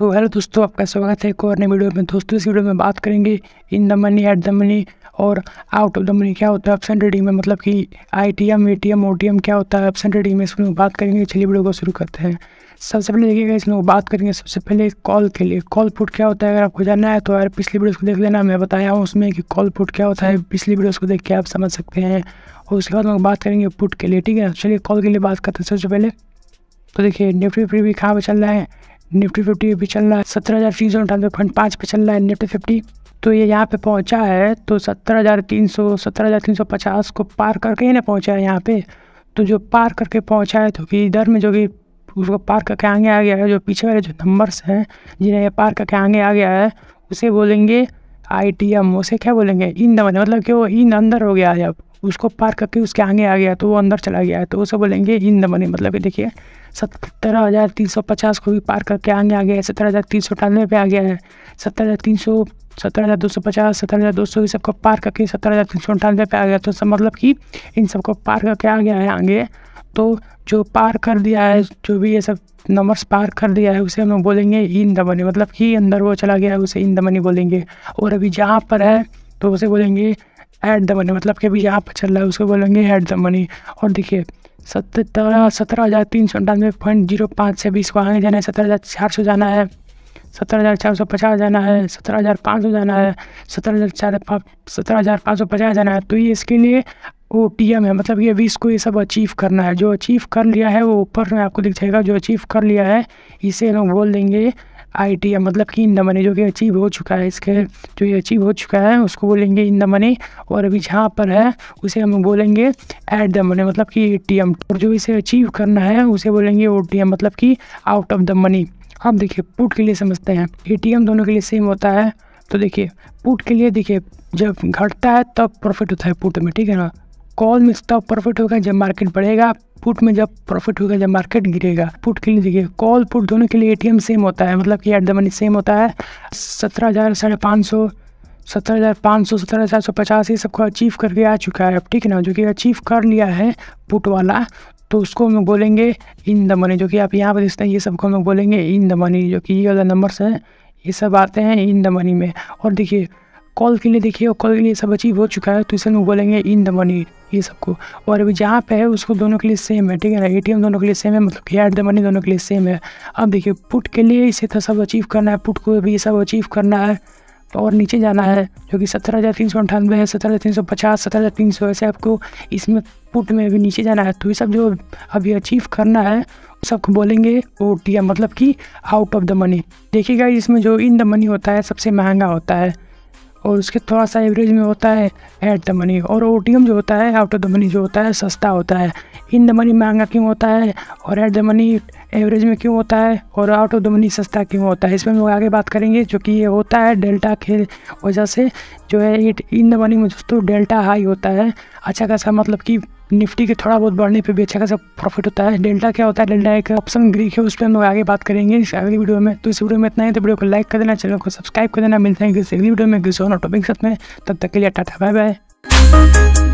तो हेलो दोस्तों आपका स्वागत है एक और नए वीडियो में दोस्तों इस वीडियो में बात करेंगे in the money at the money और आउट ऑफ द मनी क्या होता है ऑप्शन ट्रेडिंग में मतलब कि I T M A T M O T M क्या होता है ऑप्शन ट्रेडिंग में इसमें बात करेंगे चलिए वीडियो को शुरू करते हैं सबसे पहले देखिएगा इसमें बात करेंगे सबसे पहले कॉल के लिए कॉल पुट क्या होता है अगर आपको जानना है तो यार पिछली वीडियो को देख लेना मैं बताया हूँ उसमें कि कॉल पुट क्या होता है पिछली वीडियो को देख के आप समझ सकते हैं और उसके बाद हम बात करेंगे पुट के लिए ठीक है चलिए कॉल के लिए बात करते हैं सबसे पहले तो देखिए निफ्टी फ्री भी कहाँ पर चल रहा है निफ्टी फिफ्टी भी चल रहा है सत्रह हज़ार तीन सौ अठानवे पॉइंट पाँच पर चल रहा है निफ्टी फिफ्टी तो ये यहाँ पे पहुँचा है तो सत्रह हज़ार तीन सौ सत्रह हज़ार तीन सौ पचास को पार करके ही ना पहुँचा है यहाँ पे तो जो पार करके पहुँचा है तो कि इधर में जो कि उसको पार करके आगे आ गया है जो पीछे वाले जो नंबर्स हैं जिन्हें ये पार करके आगे आ गया है उसे बोलेंगे आई टी एम उसे क्या बोलेंगे इन मतलब कि वो इन अंदर हो गया है अब उसको पार करके उसके आगे आ गया तो वो अंदर चला गया तो उसे बोलेंगे हिंद मनी मतलब कि देखिए सत्तर हज़ार तीन सौ पचास को भी पार करके आगे आ गया है सत्तर हज़ार तीन सौ अठानवे पे आ गया है सत्तर हज़ार तीन सौ सत्तर हज़ार दो सौ पचास सत्तर हज़ार दो सौ इस सबको पार करके सत्तर हज़ार तीन सौ अठानवे पे आ गया तो सब मतलब कि इन सबको पार करके आ गया है आगे तो जो पार कर दिया है जो भी ये सब नंबर्स पार कर दिया है उसे हम लोग बोलेंगे इन द मनी मतलब कि अंदर वो चला गया है उसे इन द मनी बोलेंगे और अभी जहाँ पर है तो उसे बोलेंगे ऐट द मनी मतलब कि अभी यहाँ पर चल रहा है उसको बोलेंगे ऐड द मनी और देखिए सत्रह सत्रह हज़ार तीन सौ अंठानवे पॉइंट जीरो पाँच से बीस को आगे जाना है सत्रह हज़ार चार सौ जाना है सत्रह हज़ार चार सौ पचास जाना है सत्रह हज़ार पाँच सौ जाना है सत्रह हज़ार चार सत्रह हज़ार पाँच सौ पचास जाना है तो ये इसके लिए ओ टी एम है मतलब ये अभी इसको ये सब अचीव करना है जो अचीव कर लिया है वो ऊपर में आपको दिख जाएगा जो अचीव कर लिया है इसे लोग बोल देंगे आई मतलब कि इन द मनी जो कि अचीव हो चुका है इसके जो ये अचीव हो चुका है उसको बोलेंगे इन द मनी और अभी जहाँ पर है उसे हम बोलेंगे एट द मनी मतलब कि ए टी एम और जो इसे अचीव करना है उसे बोलेंगे ओ टी एम मतलब कि आउट ऑफ द मनी अब देखिए पुट के लिए समझते हैं ए टी एम दोनों के लिए सेम होता है तो देखिए पुट के लिए देखिए जब घटता है तब प्रॉफिट होता है पुट में ठीक है ना कॉल में तब प्रॉफिट होगा जब मार्केट बढ़ेगा पुट में जब प्रॉफिट होगा जब मार्केट गिरेगा पुट के लिए देखिए कॉल पुट दोनों के लिए एटीएम सेम होता है मतलब कि एट द मनी सेम होता है सत्रह हज़ार साढ़े पाँच सौ सत्रह हज़ार पाँच सौ सत्रह हज़ार सौ पचास ये सबको अचीव करके आ चुका है अब ठीक है ना जो कि अचीव कर लिया है पुट वाला तो उसको हम लोग बोलेंगे इन द मनी जो कि आप यहाँ पर देखते हैं ये सबको हम लोग बोलेंगे इन द मनी जो कि ये वाला नंबर्स है ये सब आते हैं इन द मनी में और देखिए कॉल के लिए देखिए कॉल के लिए सब अचीव हो चुका है तो इसे हम बोलेंगे इन द मनी ये सबको और अभी जहाँ पे है उसको दोनों के लिए सेम है ठीक है ना ए दोनों के लिए सेम है मतलब कि एट द मनी दोनों के लिए सेम है अब देखिए पुट के लिए इसे तो सब अचीव करना है पुट को भी ये सब अचीव करना है तो और नीचे जाना है जो कि सत्रह हज़ार तीन सौ अंठानवे है सत्रह हज़ार तीन सौ पचास सत्रह हज़ार तीन सौ ऐसे आपको इसमें पुट में भी नीचे जाना है तो ये सब जो अभी अचीव करना है सबको बोलेंगे ओ टी मतलब कि आउट ऑफ द मनी देखिएगा इसमें जो इन द मनी होता है सबसे महंगा होता है और उसके थोड़ा सा एवरेज में होता है एट द मनी और ओ जो होता है आउट ऑफ द मनी जो होता है सस्ता होता है इन द मनी महंगा क्यों होता है और एट द मनी एवरेज में क्यों होता है और आउट ऑफ द मनी सस्ता क्यों होता है इसमें हम लोग आगे बात करेंगे जो कि ये होता है डेल्टा के वजह से जो है इन द मनी में दोस्तों डेल्टा हाई होता है अच्छा खासा मतलब कि निफ्टी के थोड़ा बहुत बढ़ने पे भी अच्छा खासा प्रॉफिट होता है डेल्टा क्या होता है डेल्टा एक ऑप्शन ग्रीक है उस पर हम लोग आगे बात करेंगे इस अगली वीडियो में तो इस वीडियो में इतना ही तो वीडियो को लाइक कर देना चैनल को सब्सक्राइब कर देना मिलते हैं किसी अगली वीडियो में किसी और टॉपिक साथ में तब तक के लिए टाटा बाय बाय